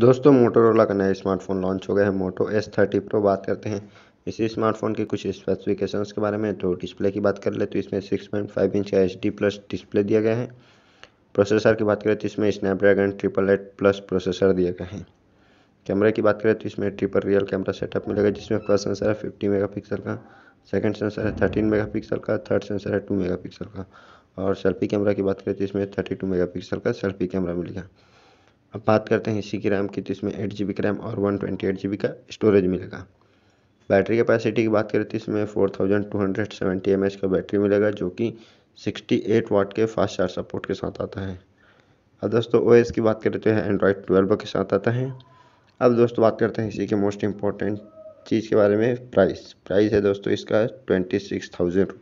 दोस्तों मोटोरोला का नया स्मार्टफोन लॉन्च हो गया है मोटो एस थर्टी प्रो बात करते हैं इसी स्मार्टफोन के कुछ स्पेसिफिकेशंस के बारे में तो डिस्प्ले की बात कर ले तो इसमें सिक्स पॉइंट फाइव इंच का एच डी प्लस डिस्प्ले दिया गया है प्रोसेसर की बात करें तो इसमें Snapdragon triple eight plus processor दिया गया है कैमरे की बात करें तो इसमें ट्रिपल रियल कैमरा सेटअप मिलेगा जिसमें फर्स्ट सेंसर है फिफ्टी मेगा पिक्सल का सेकेंड सेंसर है थर्टीन मेगा पिक्सल का थर्ड सेंसर है टू मेगा पिक्सल का और सेल्फी कैमरा की बात करें तो इसमें थर्टी टू मेगा पिक्सल का सेल्फी कैमरा मिलेगा अब बात करते हैं इसी की रैम की तो इसमें एट जी बी का रैम और one twenty eight G B का स्टोरेज मिलेगा बैटरी कैपेसिटी की बात करें तो इसमें four thousand two hundred seventy M H का बैटरी मिलेगा जो कि सिक्सटी एट वाट के फास्ट चार्ज सपोर्ट के साथ आता है अब दोस्तों ओ एस की बात करें तो यह एंड्रॉयड ट्वेल्व के साथ आता है अब दोस्तों बात करते हैं इसी के मोस्ट इंपॉर्टेंट चीज़ के बारे में प्राइस प्राइस है दोस्तों इसका ट्वेंटी सिक्स थाउजेंड